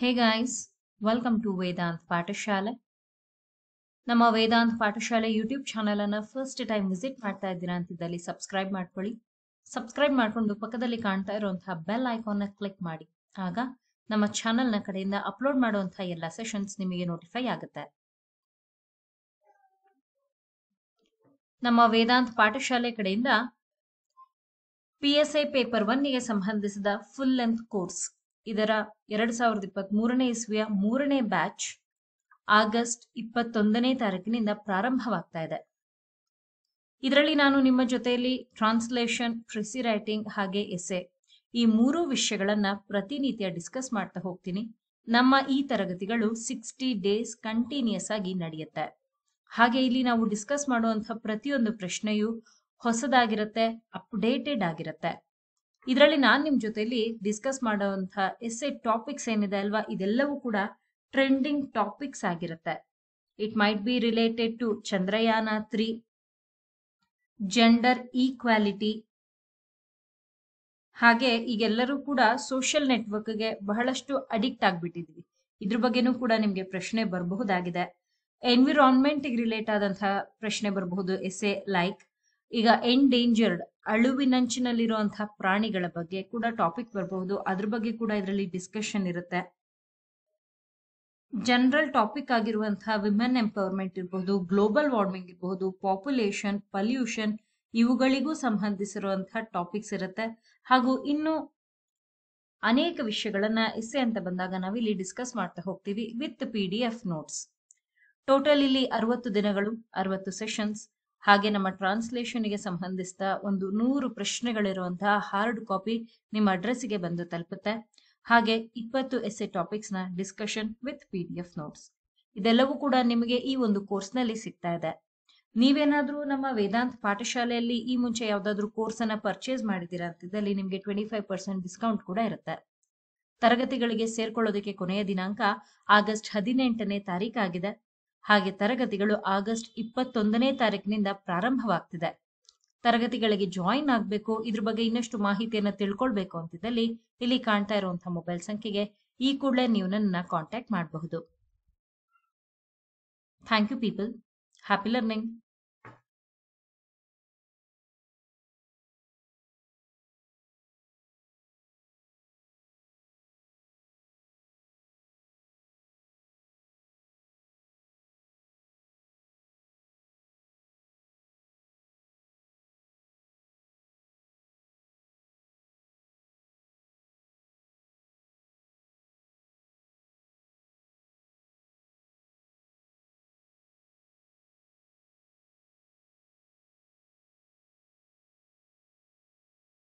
hey guys welcome to Vedant Pathashale ನಮ್ಮ Vedant Pathashale YouTube channel ಅನ್ನ first time visit ಮಾಡ್ತಾ ಇದ್ದೀರಾ ಅಂತಿದ್ದಲ್ಲಿ ಸಬ್ಸ್ಕ್ರೈಬ್ ಮಾಡ್ಕೊಳ್ಳಿ ಸಬ್ಸ್ಕ್ರೈಬ್ ಮಾಡಿಕೊಂಡು ಪಕ್ಕದಲ್ಲಿ ಕಾಣ್ತಾ ಇರುವಂತಹ ಬೆಲ್ ನ ಕ್ಲಿಕ್ ಮಾಡಿ ಆಗ ನಮ್ಮ ಚಾನೆಲ್ನ ಕಡೆಯಿಂದ ಅಪ್ಲೋಡ್ ಮಾಡುವಂತಹ ಎಲ್ಲ ಸೆಷನ್ಸ್ ನಿಮಗೆ ನೋಟಿಫೈ ಆಗುತ್ತೆ ನಮ್ಮ ವೇದಾಂತ್ ಪಾಠಶಾಲೆ ಕಡೆಯಿಂದ ಪಿ ಎಸ್ ಐ ಪೇಪರ್ ಒನ್ಗೆ ಸಂಬಂಧಿಸಿದ ಫುಲ್ ಲೆಂತ್ ಕೋರ್ಸ್ ಇದರ ಎರಡ್ ಸಾವಿರದ ಇಪ್ಪತ್ತ್ ಮೂರನೇ ಇಸ್ವಿಯ ಮೂರನೇ ಬ್ಯಾಚ್ ಆಗಸ್ಟ್ ಇಪ್ಪತ್ತೊಂದನೇ ತಾರೀಕಿನಿಂದ ಪ್ರಾರಂಭವಾಗ್ತಾ ಇದೆ ಇದರಲ್ಲಿ ನಾನು ನಿಮ್ಮ ಜೊತೆಯಲ್ಲಿ ಟ್ರಾನ್ಸ್ಲೇಷನ್ ಫ್ರಿಸಿ ರೈಟಿಂಗ್ ಹಾಗೆ ಎಸೆ ಈ ಮೂರು ವಿಷಯಗಳನ್ನ ಪ್ರತಿನಿತ್ಯ ಡಿಸ್ಕಸ್ ಮಾಡ್ತಾ ಹೋಗ್ತೀನಿ ನಮ್ಮ ಈ ತರಗತಿಗಳು ಸಿಕ್ಸ್ಟಿ ಡೇಸ್ ಕಂಟಿನ್ಯೂಸ್ ಆಗಿ ನಡೆಯುತ್ತೆ ಹಾಗೆ ಇಲ್ಲಿ ನಾವು ಡಿಸ್ಕಸ್ ಮಾಡುವಂತಹ ಪ್ರತಿಯೊಂದು ಪ್ರಶ್ನೆಯು ಹೊಸದಾಗಿರುತ್ತೆ ಅಪ್ಡೇಟೆಡ್ ಆಗಿರುತ್ತೆ ಇದರಲ್ಲಿ ನಾನು ನಿಮ್ಮ ಜೊತೆಲಿ ಡಿಸ್ಕಸ್ ಮಾಡುವಂತಹ ಎಸ್ಸೆ ಟಾಪಿಕ್ಸ್ ಏನಿದೆ ಅಲ್ವಾ ಇದೆಲ್ಲವೂ ಕೂಡ ಟ್ರೆಂಡಿಂಗ್ ಟಾಪಿಕ್ಸ್ ಆಗಿರುತ್ತೆ it might be related to Chandrayaan three gender equality ಹಾಗೆ ಈಗೆಲ್ಲರೂ ಕೂಡ ಸೋಷಿಯಲ್ ನೆಟ್ವರ್ಕ್ಗೆ ಬಹಳಷ್ಟು ಅಡಿಕ್ಟ್ ಆಗಿಬಿಟ್ಟಿದ್ವಿ ಇದ್ರ ಬಗ್ಗೆನೂ ಕೂಡ ನಿಮಗೆ ಪ್ರಶ್ನೆ ಬರಬಹುದಾಗಿದೆ ಎನ್ವಿರಾನ್ಮೆಂಟ್ ರಿಲೇಟ್ ಆದಂತಹ ಪ್ರಶ್ನೆ ಬರಬಹುದು ಎಸ್ಸೆ ಲೈಕ್ ಈಗ ಎಂಡೇಂಜರ್ಡ್ ಅಳುವಿನಂಚಿನಲ್ಲಿರುವಂತಹ ಪ್ರಾಣಿಗಳ ಬಗ್ಗೆ ಕೂಡ ಟಾಪಿಕ್ ಬರಬಹುದು ಅದ್ರ ಬಗ್ಗೆ ಕೂಡ ಇದರಲ್ಲಿ ಡಿಸ್ಕಷನ್ ಇರುತ್ತೆ ಜನರಲ್ ಟಾಪಿಕ್ ಆಗಿರುವಂತಹ ವಿಮೆನ್ ಎಂಪವರ್ಮೆಂಟ್ ಇರಬಹುದು ಗ್ಲೋಬಲ್ ವಾರ್ಮಿಂಗ್ ಇರಬಹುದು ಪಾಪ್ಯುಲೇಷನ್ ಪಲ್ಯೂಷನ್ ಇವುಗಳಿಗೂ ಸಂಬಂಧಿಸಿರುವಂತಹ ಟಾಪಿಕ್ಸ್ ಇರುತ್ತೆ ಹಾಗೂ ಇನ್ನು ಅನೇಕ ವಿಷಯಗಳನ್ನ ಇಸೆ ಅಂತ ಬಂದಾಗ ನಾವಿಲ್ಲಿ ಡಿಸ್ಕಸ್ ಮಾಡ್ತಾ ಹೋಗ್ತೀವಿ with P D F notes total ಇಲ್ಲಿ ಅರವತ್ತು ದಿನಗಳು ಅರವತ್ತು ಸೆಷನ್ಸ್ ಹಾಗೆ ನಮ್ಮ ಟ್ರಾನ್ಸ್ಲೇಷನ್ಗೆ ಸಂಬಂಧಿಸಿದ ಒಂದು ನೂರು ಪ್ರಶ್ನೆಗಳಿರುವಂತಹ ಹಾರ್ಡ್ ಕಾಪಿ ನಿಮ್ಮ ಅಡ್ರೆಸ್ಗೆ ಬಂದು ತಲುಪುತ್ತೆ ಹಾಗೆ ಇಪ್ಪತ್ತು ಎಸ್ ಎ ನ discussion with P D F notes ಇದೆಲ್ಲವೂ ಕೂಡ ನಿಮಗೆ ಈ ಒಂದು ಕೋರ್ಸ್ ನಲ್ಲಿ ಸಿಗ್ತಾ ಇದೆ ನೀವೇನಾದ್ರೂ ನಮ್ಮ ವೇದಾಂತ ಪಾಠಶಾಲೆಯಲ್ಲಿ ಈ ಮುಂಚೆ ಯಾವುದಾದ್ರೂ ಕೋರ್ಸ್ ಅನ್ನ ಪರ್ಚೇಸ್ ಮಾಡಿದ್ದೀರಾ ಅಂತಿದ್ದಲ್ಲಿ ನಿಮಗೆ ಟ್ವೆಂಟಿ ಫೈವ್ ಪರ್ಸೆಂಟ್ ಡಿಸ್ಕೌಂಟ್ ಕೂಡ ಇರುತ್ತೆ ತರಗತಿಗಳಿಗೆ ಸೇರ್ಕೊಳ್ಳೋದಕ್ಕೆ ಕೊನೆಯ ದಿನಾಂಕ ಆಗಸ್ಟ್ ಹದಿನೆಂಟನೇ ತಾರೀಕಾಗಿದೆ ಹಾಗೆ ತರಗತಿಗಳು ಆಗಸ್ಟ್ ಇಪ್ಪತ್ತೊಂದನೇ ತಾರೀಕಿನಿಂದ ಪ್ರಾರಂಭವಾಗ್ತಿದೆ ತರಗತಿಗಳಿಗೆ ಜಾಯಿನ್ ಆಗಬೇಕು ಇದ್ರ ಬಗ್ಗೆ ಇನ್ನಷ್ಟು ಮಾಹಿತಿಯನ್ನು ತಿಳ್ಕೊಳ್ಬೇಕು ಅಂತಿದ್ದಲ್ಲಿ ಇಲ್ಲಿ ಕಾಣ್ತಾ ಇರುವಂತಹ ಮೊಬೈಲ್ ಸಂಖ್ಯೆಗೆ ಈ ಕೂಡಲೇ ನೀವು ನನ್ನ ಕಾಂಟ್ಯಾಕ್ಟ್ ಮಾಡಬಹುದು thank you people happy learning